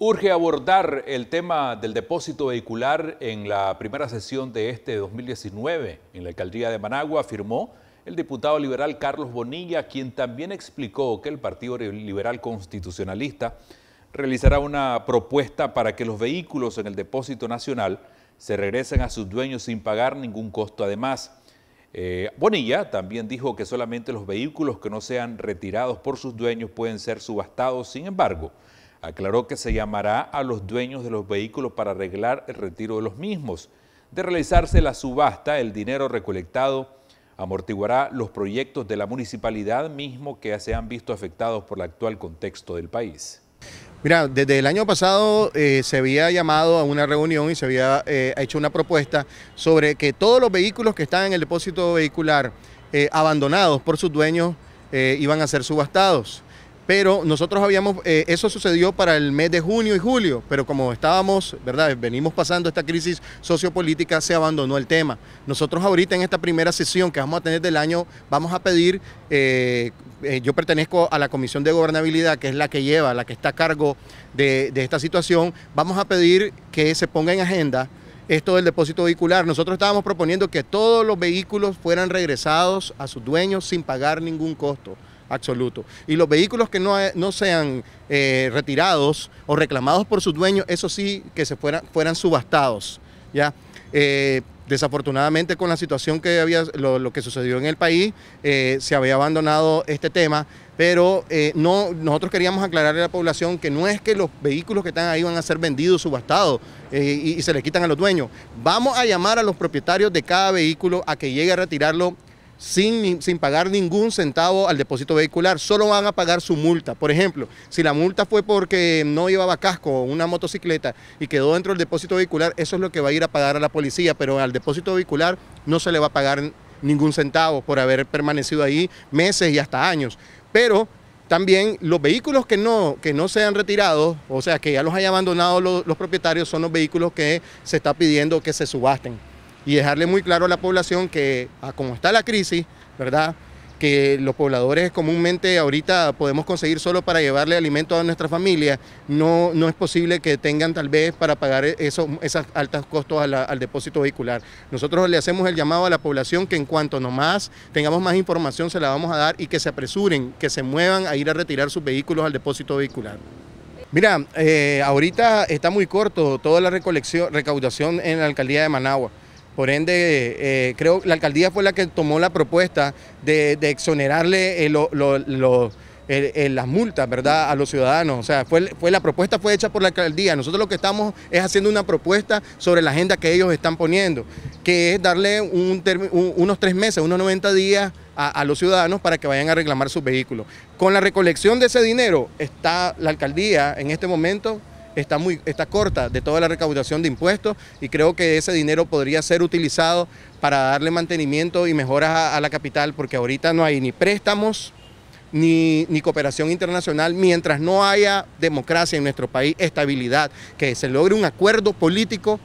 Urge abordar el tema del depósito vehicular en la primera sesión de este 2019. En la alcaldía de Managua afirmó el diputado liberal Carlos Bonilla, quien también explicó que el Partido Liberal Constitucionalista realizará una propuesta para que los vehículos en el depósito nacional se regresen a sus dueños sin pagar ningún costo además. Eh, Bonilla también dijo que solamente los vehículos que no sean retirados por sus dueños pueden ser subastados, sin embargo, Aclaró que se llamará a los dueños de los vehículos para arreglar el retiro de los mismos. De realizarse la subasta, el dinero recolectado amortiguará los proyectos de la municipalidad mismo que se han visto afectados por el actual contexto del país. Mira, desde el año pasado eh, se había llamado a una reunión y se había eh, hecho una propuesta sobre que todos los vehículos que están en el depósito vehicular eh, abandonados por sus dueños iban a ser subastados pero nosotros habíamos, eh, eso sucedió para el mes de junio y julio, pero como estábamos, ¿verdad? Venimos pasando esta crisis sociopolítica, se abandonó el tema. Nosotros ahorita en esta primera sesión que vamos a tener del año, vamos a pedir, eh, eh, yo pertenezco a la Comisión de Gobernabilidad, que es la que lleva, la que está a cargo de esta situación, vamos a pedir que se ponga en agenda esto del depósito vehicular. Nosotros estábamos proponiendo que todos los vehículos fueran regresados a sus dueños sin pagar ningún costo absoluto. Y los vehículos que no, sean eh, retirados o reclamados por sus dueños, eso sí, que se fueran, fueran subastados. ¿ya? Eh, desafortunadamente con la situación que había, lo, que sucedió en el país, eh, se había abandonado este tema, pero no, nosotros queríamos aclararle a la población que no es que los vehículos que están ahí van a ser vendidos, subastados y, y, se les quitan a los dueños. Vamos a llamar a los propietarios de cada vehículo a que llegue a retirarlo sin, pagar ningún centavo al depósito vehicular, solo van a pagar su multa. Por ejemplo, si la multa fue porque no llevaba casco o una motocicleta y quedó dentro del depósito vehicular, eso es lo que va a ir a pagar a la policía, pero al depósito vehicular no se le va a pagar ningún centavo por haber permanecido ahí meses y hasta años. Pero también los vehículos que no, que no retirado, retirados, o sea, que ya los hayan abandonado los propietarios, son los vehículos que se está pidiendo que se subasten y dejarle muy claro a la población que, ah, como está la crisis, ¿verdad? que los pobladores comúnmente ahorita podemos conseguir solo para llevarle alimento a nuestra familia, no, no es posible que tengan tal vez para pagar e-, esos altos costos al depósito vehicular. Nosotros le hacemos el llamado a la población que en cuanto nomás tengamos más información se la vamos a dar y que se apresuren, que se muevan a ir a retirar sus vehículos al depósito vehicular. Mira, eh, ahorita está muy corto toda la recolección, recaudación en la alcaldía de Managua. Por ende, eh, creo que la alcaldía fue la que tomó la propuesta de, exonerarle eh, las multas, ¿verdad?, a los ciudadanos. O sea, fue, la propuesta fue hecha por la alcaldía. Nosotros lo que estamos es haciendo una propuesta sobre la agenda que ellos están poniendo, que es darle unos tres meses, unos 90 días a, a, los ciudadanos para que vayan a reclamar sus vehículos. Con la recolección de ese dinero está la alcaldía en este momento está, muy, está corta de toda la recaudación de impuestos y creo que ese dinero podría ser utilizado para darle mantenimiento y mejoras a, la capital porque ahorita no hay ni préstamos, ni, ni, cooperación internacional, mientras no haya democracia en nuestro país, estabilidad, que se logre un acuerdo político